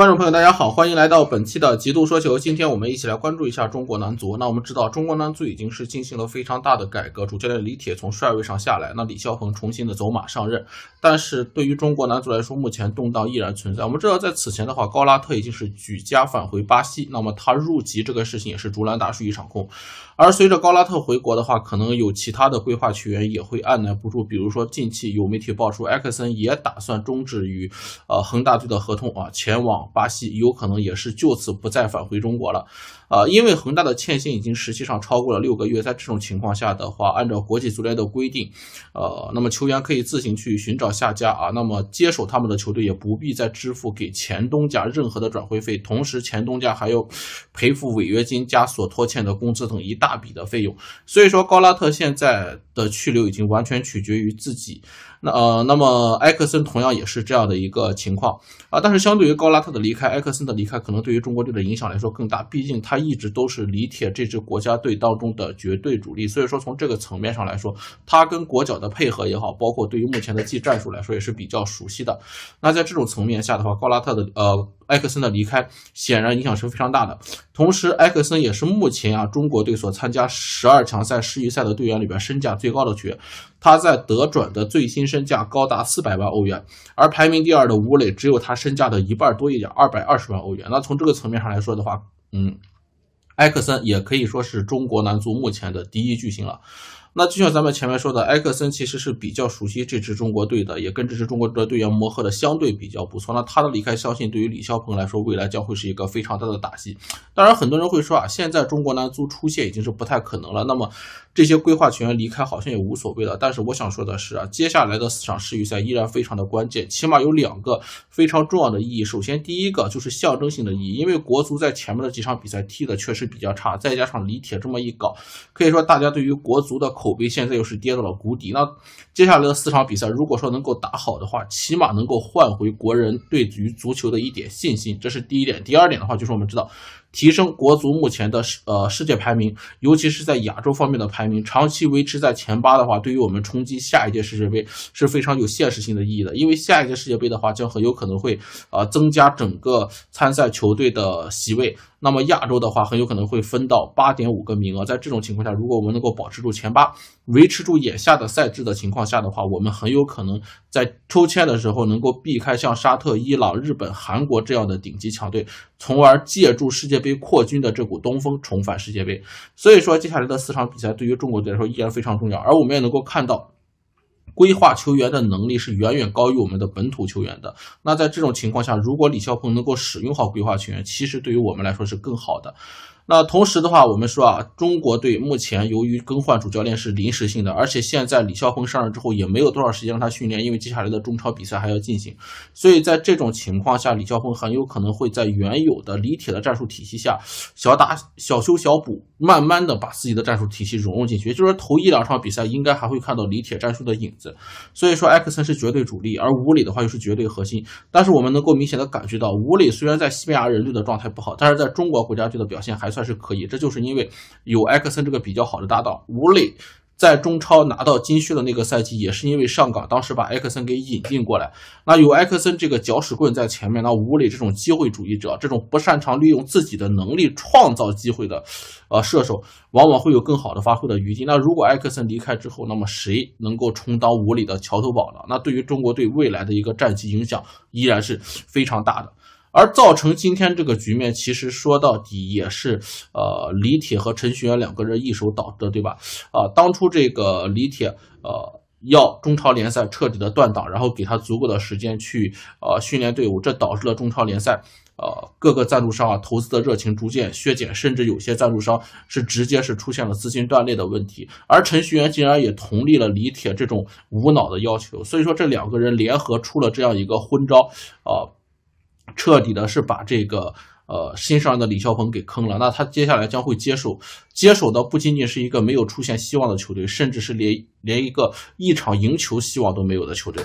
观众朋友，大家好，欢迎来到本期的《极度说球》。今天我们一起来关注一下中国男足。那我们知道，中国男足已经是进行了非常大的改革，主教练李铁从帅位上下来，那李霄鹏重新的走马上任。但是对于中国男足来说，目前动荡依然存在。我们知道，在此前的话，高拉特已经是举家返回巴西，那么他入籍这个事情也是竹篮打水一场空。而随着高拉特回国的话，可能有其他的规划球员也会按捺不住，比如说近期有媒体爆出埃克森也打算终止与呃恒大队的合同啊，前往。巴西有可能也是就此不再返回中国了，啊，因为恒大的欠薪已经实际上超过了六个月，在这种情况下的话，按照国际足联的规定，呃，那么球员可以自行去寻找下家啊，那么接手他们的球队也不必再支付给前东家任何的转会费，同时前东家还要赔付违约金加所拖欠的工资等一大笔的费用，所以说高拉特现在的去留已经完全取决于自己。那呃，那么埃克森同样也是这样的一个情况啊，但是相对于高拉特的离开，埃克森的离开可能对于中国队的影响来说更大，毕竟他一直都是李铁这支国家队当中的绝对主力，所以说从这个层面上来说，他跟国脚的配合也好，包括对于目前的技战术来说也是比较熟悉的。那在这种层面下的话，高拉特的呃。埃克森的离开显然影响是非常大的，同时埃克森也是目前啊中国队所参加十二强赛世预赛的队员里边身价最高的球员，他在德转的最新身价高达四百万欧元，而排名第二的吴磊只有他身价的一半多一点，二百二十万欧元。那从这个层面上来说的话，嗯，埃克森也可以说是中国男足目前的第一巨星了。那就像咱们前面说的，埃克森其实是比较熟悉这支中国队的，也跟这支中国队的队员磨合的相对比较不错。那他的离开，相信对于李霄鹏来说，未来将会是一个非常大的打击。当然，很多人会说啊，现在中国男足出线已经是不太可能了。那么。这些规划球员离开好像也无所谓了，但是我想说的是啊，接下来的四场世预赛依然非常的关键，起码有两个非常重要的意义。首先，第一个就是象征性的意义，因为国足在前面的几场比赛踢的确实比较差，再加上李铁这么一搞，可以说大家对于国足的口碑现在又是跌到了谷底。那接下来的四场比赛，如果说能够打好的话，起码能够换回国人对于足球的一点信心，这是第一点。第二点的话，就是我们知道。提升国足目前的世呃世界排名，尤其是在亚洲方面的排名，长期维持在前八的话，对于我们冲击下一届世界杯是非常有现实性的意义的。因为下一届世界杯的话，将很有可能会呃增加整个参赛球队的席位。那么亚洲的话，很有可能会分到八点五个名额。在这种情况下，如果我们能够保持住前八，维持住眼下的赛制的情况下的话，我们很有可能在抽签的时候能够避开像沙特、伊朗、日本、韩国这样的顶级强队，从而借助世界杯扩军的这股东风重返世界杯。所以说，接下来的四场比赛对于中国队来说依然非常重要，而我们也能够看到。规划球员的能力是远远高于我们的本土球员的。那在这种情况下，如果李霄鹏能够使用好规划球员，其实对于我们来说是更好的。那同时的话，我们说啊，中国队目前由于更换主教练是临时性的，而且现在李霄鹏上任之后也没有多少时间让他训练，因为接下来的中超比赛还要进行。所以在这种情况下，李霄鹏很有可能会在原有的李铁的战术体系下小打小修小补，慢慢的把自己的战术体系融入进去。也就是说，头一两场比赛应该还会看到李铁战术的影子。所以说，埃克森是绝对主力，而武磊的话又是绝对核心。但是我们能够明显的感觉到，武磊虽然在西班牙人队的状态不好，但是在中国国家队的表现还算。还是可以，这就是因为有埃克森这个比较好的搭档。吴磊在中超拿到金靴的那个赛季，也是因为上港当时把埃克森给引进过来。那有埃克森这个搅屎棍在前面，那吴磊这种机会主义者，这种不擅长利用自己的能力创造机会的，呃，射手往往会有更好的发挥的余地。那如果埃克森离开之后，那么谁能够充当吴磊的桥头堡呢？那对于中国队未来的一个战绩影响依然是非常大的。而造成今天这个局面，其实说到底也是呃李铁和陈戌员两个人一手导的，对吧？啊，当初这个李铁呃要中超联赛彻底的断档，然后给他足够的时间去呃训练队伍，这导致了中超联赛呃各个赞助商啊投资的热情逐渐削减，甚至有些赞助商是直接是出现了资金断裂的问题。而陈序员竟然也同力了李铁这种无脑的要求，所以说这两个人联合出了这样一个昏招啊。彻底的是把这个呃新上任的李霄鹏给坑了，那他接下来将会接手，接手的不仅仅是一个没有出现希望的球队，甚至是连连一个一场赢球希望都没有的球队。